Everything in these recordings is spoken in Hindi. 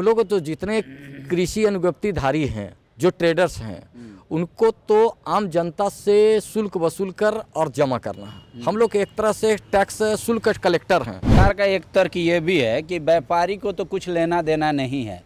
हम लोग तो जितने कृषि अनुव्यक्तिधारी हैं जो ट्रेडर्स हैं उनको तो आम जनता से शुल्क वसूल कर और जमा करना है हम लोग एक तरह से टैक्स शुल्क कलेक्टर हैं सरकार का एक तर्क ये भी है कि व्यापारी को तो कुछ लेना देना नहीं है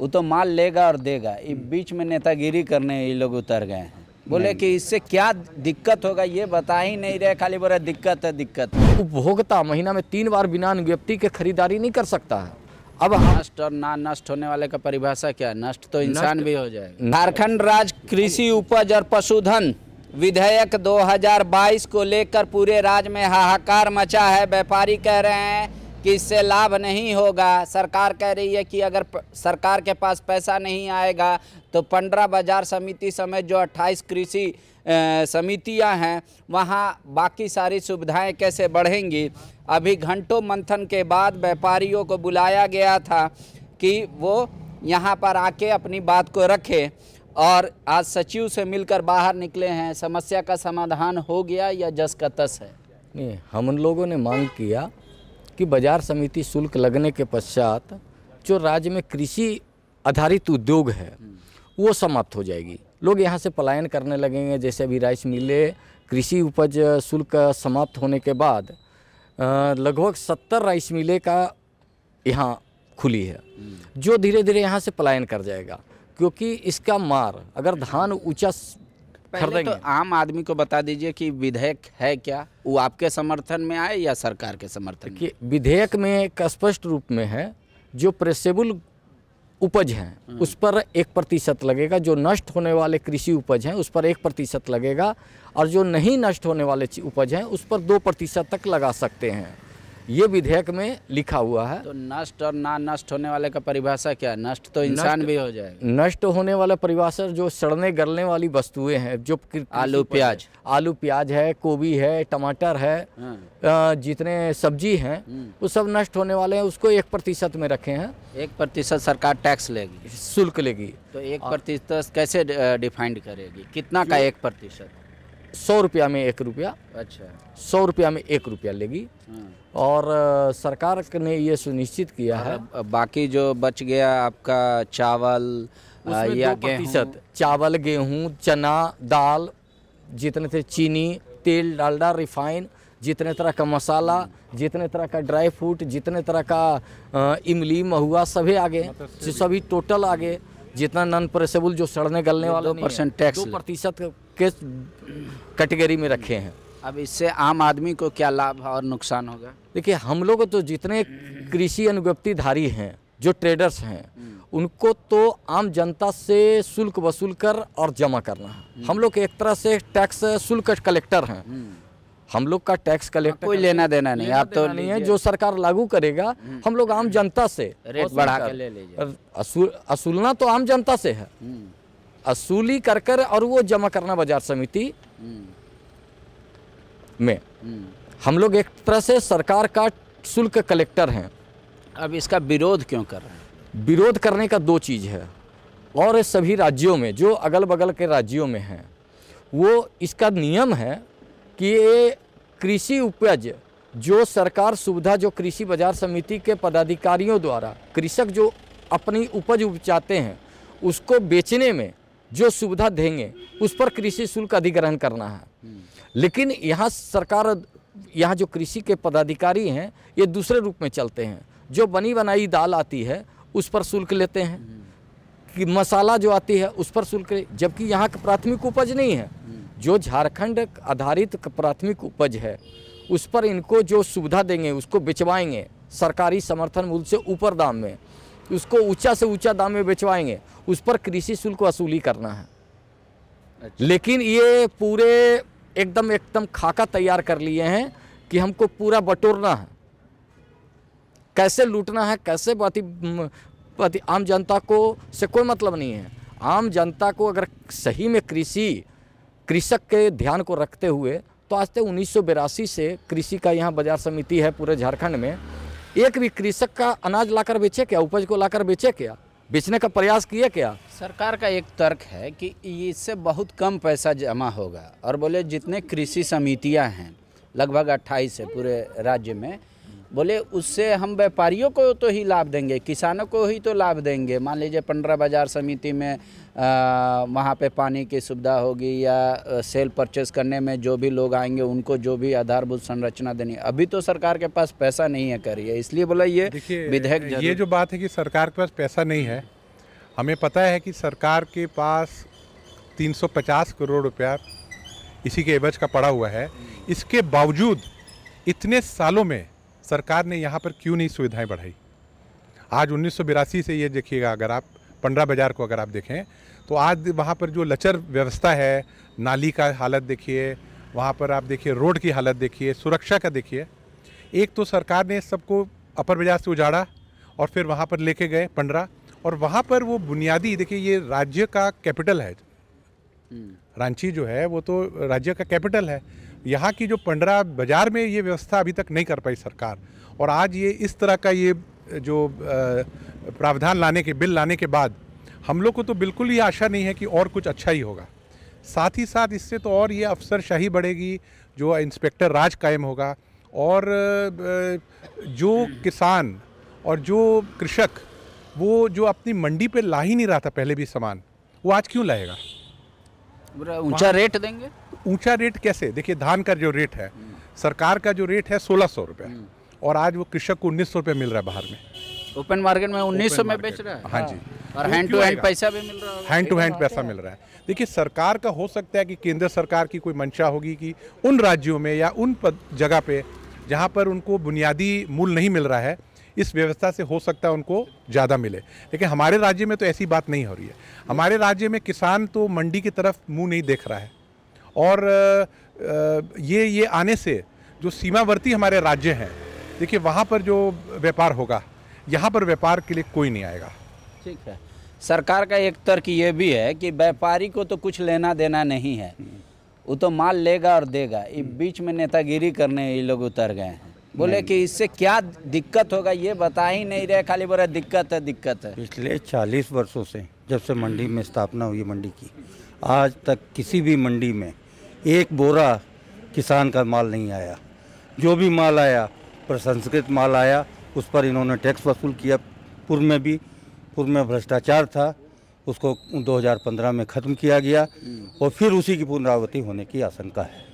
वो तो माल लेगा और देगा ये बीच में नेतागिरी करने ये लोग उतर गए हैं बोले कि इससे क्या दिक्कत होगा ये बता ही नहीं रहे खाली बोरा दिक्कत है दिक्कत उपभोक्ता महीना में तीन बार बिना अनुज्ञप्ति के खरीदारी नहीं कर सकता है अब नष्ट और ना नष्ट होने वाले का परिभाषा क्या नष्ट तो इंसान भी हो जाएगा झारखंड राज्य कृषि उपज और पशुधन विधेयक 2022 को लेकर पूरे राज्य में हाहाकार मचा है व्यापारी कह रहे हैं कि इससे लाभ नहीं होगा सरकार कह रही है कि अगर सरकार के पास पैसा नहीं आएगा तो पंडरा बाजार समिति समेत जो 28 कृषि समितियां हैं वहां बाकी सारी सुविधाएं कैसे बढ़ेंगी अभी घंटों मंथन के बाद व्यापारियों को बुलाया गया था कि वो यहाँ पर आके अपनी बात को रखे और आज सचिव से मिलकर बाहर निकले हैं समस्या का समाधान हो गया या जस का तस है नहीं हम लोगों ने मांग किया कि बाजार समिति शुल्क लगने के पश्चात जो राज्य में कृषि आधारित उद्योग है वो समाप्त हो जाएगी लोग यहाँ से पलायन करने लगेंगे जैसे अभी राइस मिले कृषि उपज शुल्क समाप्त होने के बाद लगभग सत्तर राइस मिले का यहाँ खुली है हम्म। जो धीरे धीरे यहाँ से पलायन कर जाएगा क्योंकि इसका मार अगर अच्छा। धान ऊँचा पहले तो आम आदमी को बता दीजिए कि विधेयक है क्या वो आपके समर्थन में आए या सरकार के समर्थन में विधेयक में एक स्पष्ट रूप में है जो प्रेसेबल उपज हैं हम्म। उस पर एक प्रतिशत लगेगा जो नष्ट होने वाले कृषि उपज हैं उस पर एक प्रतिशत लगेगा और जो नहीं नष्ट होने वाले उपज हैं उस पर दो प्रतिशत तक लगा सकते हैं ये विधेयक में लिखा हुआ है तो नष्ट और ना नष्ट होने वाले का परिभाषा क्या है नष्ट तो इंसान भी हो जाएगा नष्ट होने वाला परिभाषा जो सड़ने गलने वाली वस्तुएं हैं जो आलू प्याज आलू प्याज है गोभी है टमाटर है हाँ। जितने सब्जी हैं हम्म। वो सब नष्ट होने वाले हैं उसको एक प्रतिशत में रखे हैं एक प्रतिशत सरकार टैक्स लेगी शुल्क लेगी तो एक प्रतिशत कैसे डिफाइंड करेगी कितना का एक प्रतिशत सौ रुपया में एक रुपया अच्छा सौ रुपया में एक रुपया लेगी हाँ। और सरकार ने ये सुनिश्चित किया है बाकी जो बच गया आपका चावल या प्रतिशत चावल गेहूँ चना दाल जितने थे चीनी तेल डालडा रिफाइन जितने तरह का मसाला जितने तरह का ड्राई फ्रूट जितने तरह का इमली महुआ सभी आगे मतलब सभी टोटल आगे जितना नॉन प्रेसेबल जो सड़ने गलने वाला परसेंट टैक्स दो प्रतिशत किस कैटेगरी में रखे हैं अब इससे आम आदमी को क्या लाभ और नुकसान होगा देखिए हम लोग तो जितने कृषि अनुज्ञप्तिधारी हैं जो ट्रेडर्स हैं हम्म। उनको तो आम जनता से शुल्क वसूल कर और जमा करना है हम्म। हम लोग एक तरह से टैक्स शुल्क कलेक्टर हैं हम्म। हम लोग का टैक्स कलेक्टर हाँ, कोई लेना देना नहीं आप तो नहीं है जो सरकार लागू करेगा हम लोग आम जनता से रेट बढ़ा कर ले असूलना तो आम जनता से है असूली कर कर और वो जमा करना बाजार समिति हम्म। में हम्म। हम लोग एक तरह से सरकार का शुल्क कलेक्टर हैं अब इसका विरोध क्यों कर रहे हैं विरोध करने का दो चीज़ है और सभी राज्यों में जो अगल बगल के राज्यों में हैं वो इसका नियम है कि ये कृषि उपज जो सरकार सुविधा जो कृषि बाजार समिति के पदाधिकारियों द्वारा कृषक जो अपनी उपज उपजाते हैं उसको बेचने में जो सुविधा देंगे उस पर कृषि शुल्क अधिग्रहण करना है लेकिन यहाँ सरकार यहाँ जो कृषि के पदाधिकारी हैं ये दूसरे रूप में चलते हैं जो बनी बनाई दाल आती है उस पर शुल्क लेते हैं कि मसाला जो आती है उस पर शुल्क जबकि यहाँ का प्राथमिक उपज नहीं है जो झारखंड आधारित प्राथमिक उपज है उस पर इनको जो सुविधा देंगे उसको बेचवाएंगे सरकारी समर्थन मूल्य से ऊपर दाम में उसको ऊंचा से ऊंचा दाम में बेचवाएंगे उस पर कृषि शुल्क वसूली करना है अच्छा। लेकिन ये पूरे एकदम एकदम खाका तैयार कर लिए हैं कि हमको पूरा बटोरना है कैसे लूटना है कैसे अति बाती, आम जनता को से कोई मतलब नहीं है आम जनता को अगर सही में कृषि कृषक के ध्यान को रखते हुए तो आज तक उन्नीस से कृषि का यहाँ बाजार समिति है पूरे झारखंड में एक भी कृषक का अनाज लाकर बेचे क्या उपज को लाकर बेचे क्या बेचने का प्रयास किए क्या सरकार का एक तर्क है कि इससे बहुत कम पैसा जमा होगा और बोले जितने कृषि समितियां हैं लगभग 28 है पूरे राज्य में बोले उससे हम व्यापारियों को तो ही लाभ देंगे किसानों को ही तो लाभ देंगे मान लीजिए पंडरा बाजार समिति में वहाँ पे पानी की सुविधा होगी या सेल परचेस करने में जो भी लोग आएंगे उनको जो भी आधारभूत संरचना देनी अभी तो सरकार के पास पैसा नहीं है करिए इसलिए बोला ये विधेयक ये जो बात है कि सरकार के पास पैसा नहीं है हमें पता है कि सरकार के पास तीन करोड़ रुपया इसी के एवज का पड़ा हुआ है इसके बावजूद इतने सालों में सरकार ने यहाँ पर क्यों नहीं सुविधाएं बढ़ाई आज उन्नीस से ये देखिएगा अगर आप पंडरा बाजार को अगर आप देखें तो आज वहाँ पर जो लचर व्यवस्था है नाली का हालत देखिए वहाँ पर आप देखिए रोड की हालत देखिए सुरक्षा का देखिए एक तो सरकार ने सबको अपर बाजार से उजाड़ा और फिर वहाँ पर लेके गए पंडरा और वहाँ पर वो बुनियादी देखिए ये राज्य का कैपिटल है हम्म। रांची जो है वो तो राज्य का कैपिटल है यहाँ की जो पंडरा बाज़ार में ये व्यवस्था अभी तक नहीं कर पाई सरकार और आज ये इस तरह का ये जो प्रावधान लाने के बिल लाने के बाद हम लोग को तो बिल्कुल ही आशा नहीं है कि और कुछ अच्छा ही होगा साथ ही साथ इससे तो और ये अफसरशाही बढ़ेगी जो इंस्पेक्टर राज कायम होगा और जो किसान और जो कृषक वो जो अपनी मंडी पे ला ही नहीं रहा था पहले भी सामान वो आज क्यों लाएगा ऊंचा रेट देंगे ऊंचा रेट कैसे देखिए धान का जो रेट है हम्म। सरकार का जो रेट है सोलह सौ रूपये हम्म। और आज वो कृषक को उन्नीस सौ रूपये मिल रहा है बाहर में ओपन मार्केट में उन्नीस सौ में बेच रहा है हाँ जी हाँ। और हैंड टू हैंड पैसा भी मिल रहा है हैंड टू हैंड पैसा मिल रहा है देखिए सरकार का हो सकता है कि केंद्र सरकार की कोई मंशा होगी कि उन राज्यों में या उन जगह पे जहाँ पर उनको बुनियादी मूल नहीं मिल रहा है इस व्यवस्था से हो सकता है उनको ज़्यादा मिले लेकिन हमारे राज्य में तो ऐसी बात नहीं हो रही है हमारे राज्य में किसान तो मंडी की तरफ मुँह नहीं देख रहा है और ये ये आने से जो सीमावर्ती हमारे राज्य हैं देखिए वहाँ पर जो व्यापार होगा यहाँ पर व्यापार के लिए कोई नहीं आएगा ठीक है सरकार का एक तर्क ये भी है कि व्यापारी को तो कुछ लेना देना नहीं है वो तो माल लेगा और देगा हम्म। बीच में नेतागिरी करने ये लोग उतर गए हैं बोले कि इससे क्या दिक्कत होगा ये बता ही नहीं रहे खाली बोले दिक्कत है दिक्कत है पिछले चालीस वर्षों से जब से मंडी में स्थापना हुई मंडी की आज तक किसी भी मंडी में एक बोरा किसान का माल नहीं आया जो भी माल आया प्रसंस्कृत माल आया उस पर इन्होंने टैक्स वसूल किया पूर्व में भी पूर्व में भ्रष्टाचार था उसको 2015 में ख़त्म किया गया हम्म। और फिर उसी की पुनरावृत्ति होने की आशंका है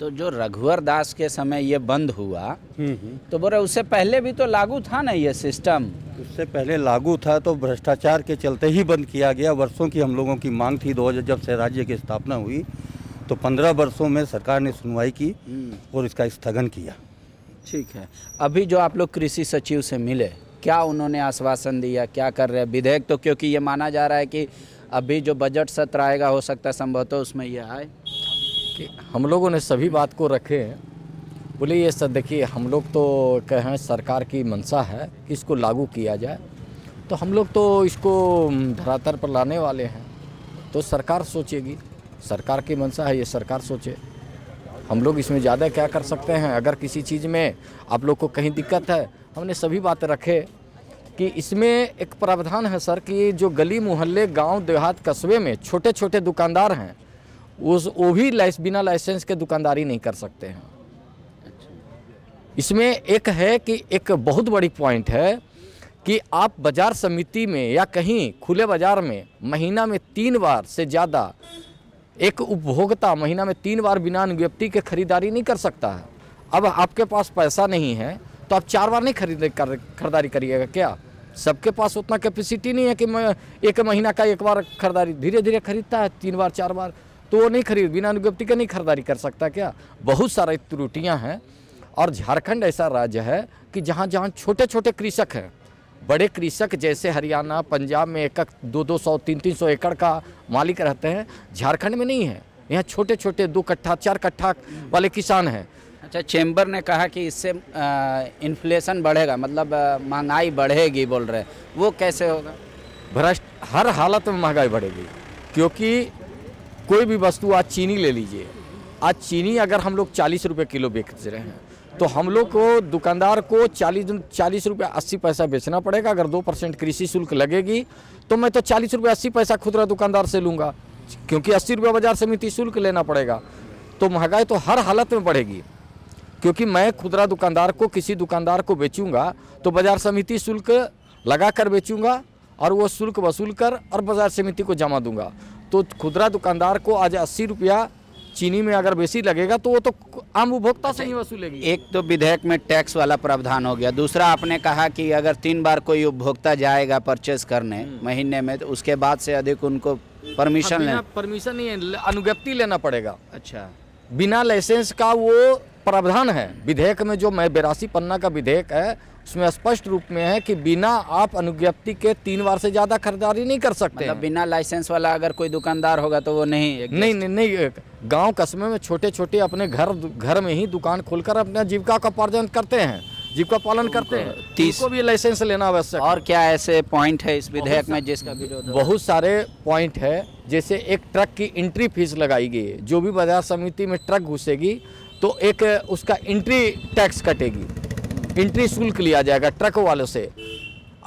तो जो रघुवर दास के समय ये बंद हुआ हम्म, हम्म। तो बोले उससे पहले भी तो लागू था ना ये सिस्टम उससे पहले लागू था तो भ्रष्टाचार के चलते ही बंद किया गया वर्षों की हम लोगों की मांग थी दो जब से राज्य की स्थापना हुई तो पंद्रह वर्षों में सरकार ने सुनवाई की हम्म। और इसका स्थगन किया ठीक है अभी जो आप लोग कृषि सचिव से मिले क्या उन्होंने आश्वासन दिया क्या कर रहे हैं विधेयक तो क्योंकि ये माना जा रहा है कि अभी जो बजट सत्र आएगा हो सकता है संभवतः तो उसमें यह आए कि हम लोगों ने सभी बात को रखे बोले ये सर देखिए हम लोग तो कहें सरकार की मंशा है कि इसको लागू किया जाए तो हम लोग तो इसको धरातल पर लाने वाले हैं तो सरकार सोचेगी सरकार की मंशा है ये सरकार सोचे हम लोग इसमें ज़्यादा क्या कर सकते हैं अगर किसी चीज़ में आप लोग को कहीं दिक्कत है हमने सभी बात रखे कि इसमें एक प्रावधान है सर कि जो गली मोहल्ले गांव देहात कस्बे में छोटे छोटे दुकानदार हैं उस वो भी लाइस बिना लाइसेंस के दुकानदारी नहीं कर सकते हैं इसमें एक है कि एक बहुत बड़ी पॉइंट है कि आप बाज़ार समिति में या कहीं खुले बाज़ार में महीना में तीन बार से ज़्यादा एक उपभोक्ता महीना में तीन बार बिना अनुज्ञप्ति के खरीदारी नहीं कर सकता है अब आपके पास पैसा नहीं है तो आप चार बार नहीं खरीद कर, खरीदारी करिएगा क्या सबके पास उतना कैपेसिटी नहीं है कि मैं एक महीना का एक बार खरीदारी धीरे धीरे खरीदता है तीन बार चार बार तो वो नहीं खरीद बिना अनुज्ञप्ति के नहीं खरीदारी कर सकता क्या बहुत सारी त्रुटियाँ हैं और झारखंड ऐसा राज्य है कि जहाँ जहाँ छोटे छोटे कृषक हैं बड़े कृषक जैसे हरियाणा पंजाब में एक दो दो सौ तीन तीन सौ एकड़ का मालिक रहते हैं झारखंड में नहीं है यहाँ छोटे छोटे दो कट्ठा चार कट्ठा वाले किसान हैं अच्छा चैम्बर ने कहा कि इससे इन्फ्लेशन बढ़ेगा मतलब महंगाई बढ़ेगी बोल रहे वो कैसे होगा भ्रष्ट हर हालत में महंगाई बढ़ेगी क्योंकि कोई भी वस्तु आज चीनी ले लीजिए आज चीनी अगर हम लोग चालीस रुपये किलो बेच रहे हैं तो हम लोग को दुकानदार को चालीस चालीस रुपये अस्सी पैसा बेचना पड़ेगा अगर दो परसेंट कृषि शुल्क लगेगी तो मैं तो चालीस रुपये अस्सी पैसा खुदरा दुकानदार से लूँगा क्योंकि अस्सी रुपये बाजार समिति शुल्क लेना पड़ेगा तो महंगाई तो हर हालत में बढ़ेगी क्योंकि मैं खुदरा दुकानदार को किसी दुकानदार को बेचूँगा तो बाजार समिति शुल्क लगा कर बेचूँगा और वो शुल्क वसूल कर और बाजार समिति को जमा दूंगा तो खुदरा दुकानदार को आज अस्सी रुपया चीनी में अगर बेसी लगेगा तो वो तो आम उपभोक्ता से ही वसूलेगी एक तो विधेयक में टैक्स वाला प्रावधान हो गया दूसरा आपने कहा कि अगर तीन बार कोई उपभोक्ता जाएगा परचेस करने हम्म। महीने में तो उसके बाद से अधिक उनको परमिशन परमिशन नहीं अनुज्ञप्ति लेना पड़ेगा अच्छा बिना लाइसेंस का वो प्रावधान है विधेयक में जो मैं बेरासी पन्ना का विधेयक है उसमें स्पष्ट रूप में है कि बिना आप अनुज्ञप्ति के तीन बार से ज़्यादा खरीदारी नहीं कर सकते मतलब बिना लाइसेंस वाला अगर कोई दुकानदार होगा तो वो नहीं नहीं नहीं नहीं गांव कस्बे में छोटे छोटे अपने घर घर में ही दुकान खोलकर अपने जीविका का उपार्जन करते हैं जीविका पालन करते हैं तीस को भी लाइसेंस लेना आवश्यक और क्या ऐसे पॉइंट है इस विधेयक में जिसका बहुत सारे पॉइंट है जैसे एक ट्रक की एंट्री फीस लगाई गई है जो भी बाजार समिति में ट्रक घुसेगी तो एक उसका एंट्री टैक्स कटेगी एंट्री शुल्क लिया जाएगा ट्रक वालों से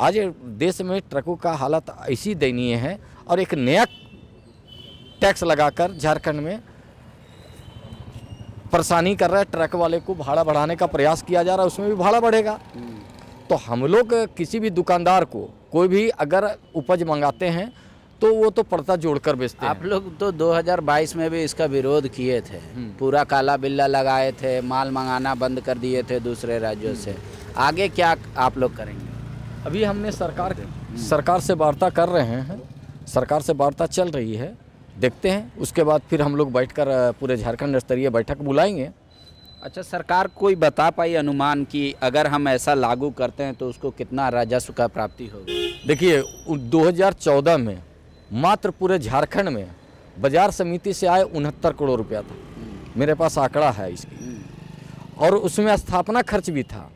आज देश में ट्रकों का हालत ऐसी दयनीय है और एक नया टैक्स लगाकर झारखंड में परेशानी कर रहा है ट्रक वाले को भाड़ा बढ़ाने का प्रयास किया जा रहा है उसमें भी भाड़ा बढ़ेगा हम्म। तो हम लोग किसी भी दुकानदार को कोई भी अगर उपज मंगाते हैं तो वो तो पर्दा जोड़कर बेचते आप लोग तो 2022 में भी इसका विरोध किए थे हम्म। पूरा काला बिल्ला लगाए थे माल मंगाना बंद कर दिए थे दूसरे राज्यों हम्म। से आगे क्या आप लोग करेंगे अभी हमने सरकार सरकार से वार्ता कर रहे हैं सरकार से वार्ता चल रही है देखते हैं उसके बाद फिर हम लोग बैठ पूरे झारखंड स्तरीय बैठक बुलाएंगे अच्छा सरकार कोई बता पाई अनुमान कि अगर हम ऐसा लागू करते हैं तो उसको कितना राजस्व का प्राप्ति होगी देखिए 2014 में मात्र पूरे झारखंड में बाजार समिति से आए उनहत्तर करोड़ रुपया था मेरे पास आंकड़ा है इसकी और उसमें स्थापना खर्च भी था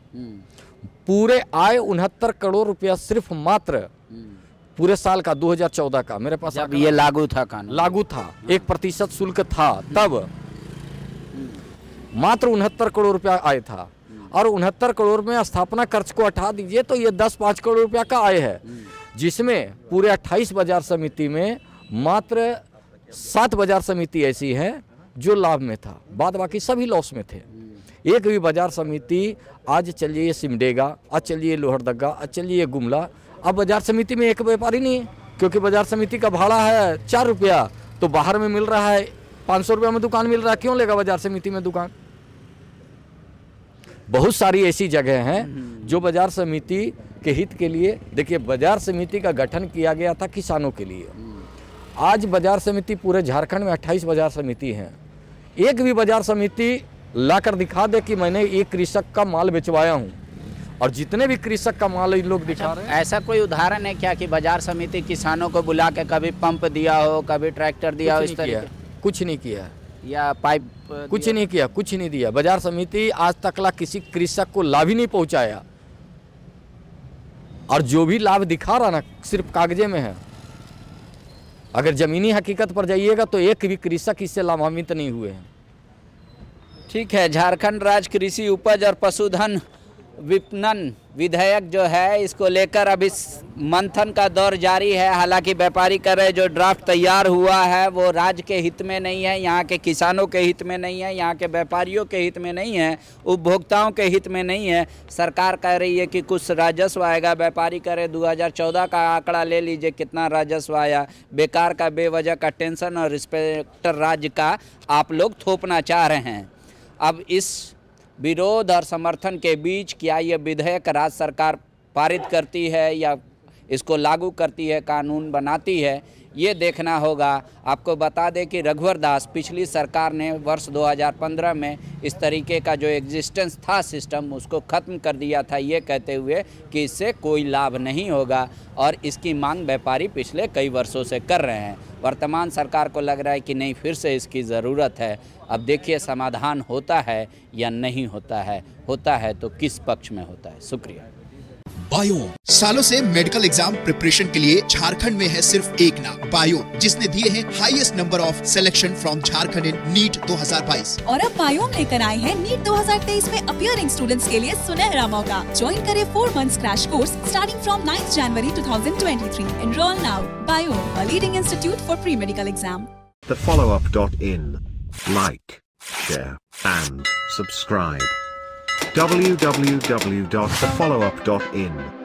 पूरे आए उनहत्तर करोड़ रुपया सिर्फ मात्र पूरे साल का 2014 का मेरे पास ये लागू था कानून लागू था एक प्रतिशत शुल्क था तब मात्र उनहत्तर करोड़ रुपया आए था और उनहत्तर करोड़ में स्थापना खर्च को हटा दीजिए तो ये दस पाँच करोड़ रुपया का आय है जिसमें पूरे 28 बाजार समिति में मात्र सात बाजार समिति ऐसी है जो लाभ में था बाद बाकी सभी लॉस में थे एक भी बाजार समिति आज चलिए सिमडेगा आज चलिए लोहरदगा आज चलिए गुमला अब बाजार समिति में एक व्यापारी नहीं है क्योंकि बाजार समिति का भाड़ा है चार रुपया तो बाहर में मिल रहा है पाँच सौ में दुकान मिल रहा है क्यों लेगा बाजार समिति में दुकान बहुत सारी ऐसी जगह हैं जो बाजार समिति के हित के लिए देखिए बाजार समिति का गठन किया गया था किसानों के लिए आज बाजार समिति पूरे झारखंड में 28 बाजार समिति हैं एक भी बाजार समिति लाकर दिखा दे कि मैंने एक कृषक का माल बेचवाया हूँ और जितने भी कृषक का माल इन लोग अच्छा, दिखा रहे हैं ऐसा कोई उदाहरण है क्या कि बाजार समिति किसानों को बुला के कभी पंप दिया हो कभी ट्रैक्टर दिया हो इस तरह कुछ नहीं किया या पाइप कुछ नहीं किया कुछ नहीं दिया बाजार समिति आज तक ला किसी कृषक को लाभ ही नहीं पहुँचाया और जो भी लाभ दिखा रहा ना सिर्फ कागजे में है अगर ज़मीनी हकीकत पर जाइएगा तो एक भी कृषक इससे लाभान्वित नहीं हुए हैं ठीक है झारखंड राज्य कृषि उपज और पशुधन विपणन विधेयक जो है इसको लेकर अभी मंथन का दौर जारी है हालांकि व्यापारी कर रहे जो ड्राफ्ट तैयार हुआ है वो राज्य के हित में नहीं है यहाँ के किसानों के हित में नहीं है यहाँ के व्यापारियों के हित में नहीं है उपभोक्ताओं के हित में नहीं है सरकार कह रही है कि कुछ राजस्व आएगा व्यापारी करे 2014 का आंकड़ा ले लीजिए कितना राजस्व आया बेकार का बेवजह का टेंशन और रिस्पेक्टर राज्य का आप लोग थोपना चाह रहे हैं अब इस विरोध और समर्थन के बीच क्या ये विधेयक राज्य सरकार पारित करती है या इसको लागू करती है कानून बनाती है ये देखना होगा आपको बता दें कि रघुवर दास पिछली सरकार ने वर्ष 2015 में इस तरीके का जो एग्जिस्टेंस था सिस्टम उसको ख़त्म कर दिया था ये कहते हुए कि इससे कोई लाभ नहीं होगा और इसकी मांग व्यापारी पिछले कई वर्षों से कर रहे हैं वर्तमान सरकार को लग रहा है कि नहीं फिर से इसकी ज़रूरत है अब देखिए समाधान होता है या नहीं होता है होता है तो किस पक्ष में होता है शुक्रिया बायो सालों से मेडिकल एग्जाम प्रिपरेशन के लिए झारखंड में है सिर्फ एक नाम पायो जिसने दिए हैं highest number of selection from Jharkhand in NEET 2022 और अब पायो लेकर आए हैं नीट 2023 में अपियरिंग स्टूडेंट्स के लिए सुनहरा मौका ज्वाइन करें four months crash course starting from ninth January 2023 enrol now पायो leading institute for pre medical exam follow up dot in like share and subscribe www.thefollowup.in